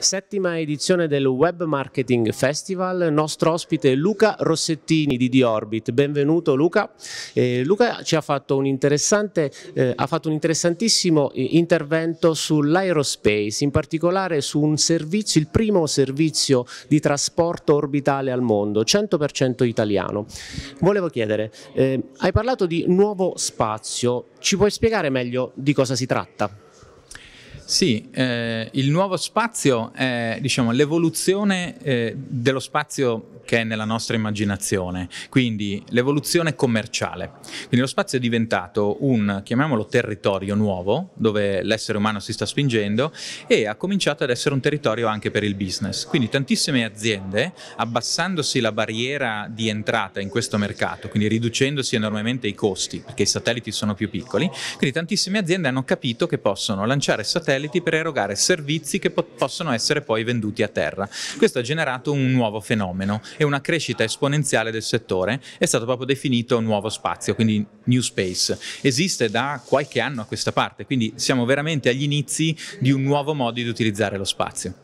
Settima edizione del Web Marketing Festival, nostro ospite Luca Rossettini di The Orbit. Benvenuto Luca. Eh, Luca ci ha fatto un, interessante, eh, ha fatto un interessantissimo eh, intervento sull'aerospace, in particolare su un servizio, il primo servizio di trasporto orbitale al mondo, 100% italiano. Volevo chiedere, eh, hai parlato di nuovo spazio, ci puoi spiegare meglio di cosa si tratta? Sì, eh, il nuovo spazio è diciamo, l'evoluzione eh, dello spazio che è nella nostra immaginazione, quindi l'evoluzione commerciale. Quindi lo spazio è diventato un, chiamiamolo territorio nuovo, dove l'essere umano si sta spingendo e ha cominciato ad essere un territorio anche per il business. Quindi tantissime aziende, abbassandosi la barriera di entrata in questo mercato, quindi riducendosi enormemente i costi, perché i satelliti sono più piccoli, quindi tantissime aziende hanno capito che possono lanciare satelliti satelliti per erogare servizi che po possono essere poi venduti a terra. Questo ha generato un nuovo fenomeno e una crescita esponenziale del settore, è stato proprio definito nuovo spazio, quindi new space. Esiste da qualche anno a questa parte, quindi siamo veramente agli inizi di un nuovo modo di utilizzare lo spazio.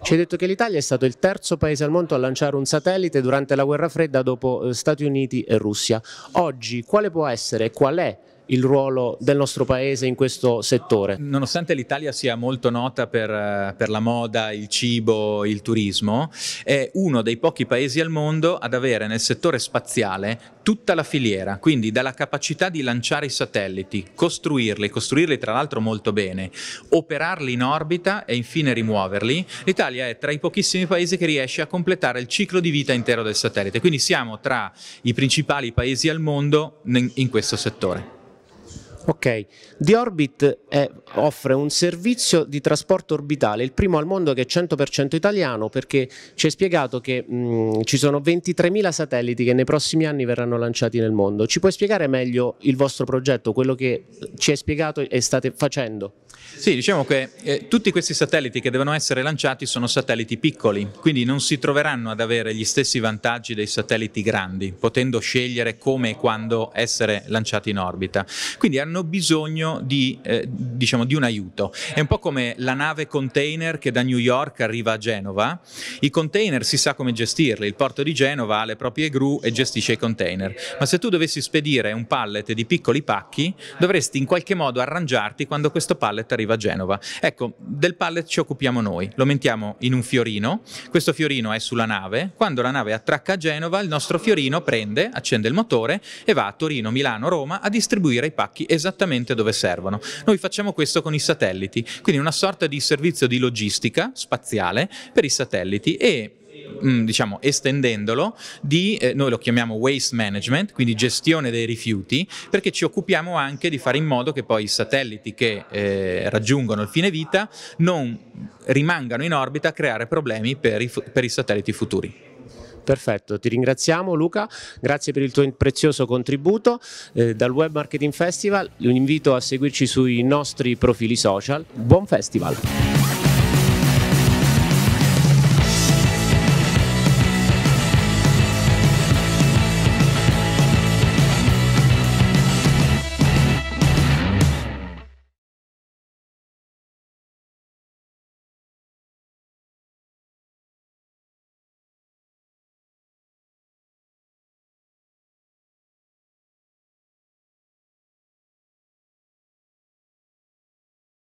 Ci hai detto che l'Italia è stato il terzo paese al mondo a lanciare un satellite durante la guerra fredda dopo eh, Stati Uniti e Russia. Oggi quale può essere, e qual è il ruolo del nostro paese in questo settore. Nonostante l'Italia sia molto nota per, eh, per, la moda, il cibo, il turismo, è uno dei pochi paesi al mondo ad avere nel settore spaziale tutta la filiera, quindi dalla capacità di lanciare i satelliti, costruirli, costruirli tra l'altro molto bene, operarli in orbita e infine rimuoverli, l'Italia è tra i pochissimi paesi che riesce a completare il ciclo di vita intero del satellite, quindi siamo tra i principali paesi al mondo in questo settore. Ok, The Orbit è, offre un servizio di trasporto orbitale, il primo al mondo che è 100% italiano perché ci è spiegato che mh, ci sono 23.000 satelliti che nei prossimi anni verranno lanciati nel mondo. Ci puoi spiegare meglio il vostro progetto, quello che ci hai spiegato e state facendo? Sì, diciamo che eh, tutti questi satelliti che devono essere lanciati sono satelliti piccoli, quindi non si troveranno ad avere gli stessi vantaggi dei satelliti grandi, potendo scegliere come e quando essere lanciati in orbita. Quindi hanno hanno bisogno di, eh, diciamo, di un aiuto. È un po' come la nave container che da New York arriva a Genova. I container si sa come gestirli, il porto di Genova ha le proprie gru e gestisce i container. Ma se tu dovessi spedire un pallet di piccoli pacchi, dovresti in qualche modo arrangiarti quando questo pallet arriva a Genova. Ecco, del pallet ci occupiamo noi, lo mettiamo in un fiorino, questo fiorino è sulla nave, quando la nave attracca a Genova il nostro fiorino prende, accende il motore e va a Torino, Milano, Roma a distribuire i pacchi esattamente dove servono. Noi facciamo questo con i satelliti, quindi una sorta di servizio di logistica spaziale per i satelliti e mm, diciamo estendendolo di, eh, noi lo chiamiamo waste management, quindi gestione dei rifiuti, perché ci occupiamo anche di fare in modo che poi i satelliti che eh, raggiungono il fine vita non rimangano in orbita a creare problemi per i, per i satelliti futuri. Perfetto, ti ringraziamo Luca, grazie per il tuo prezioso contributo eh, dal Web Marketing Festival, un invito a seguirci sui nostri profili social. Buon festival!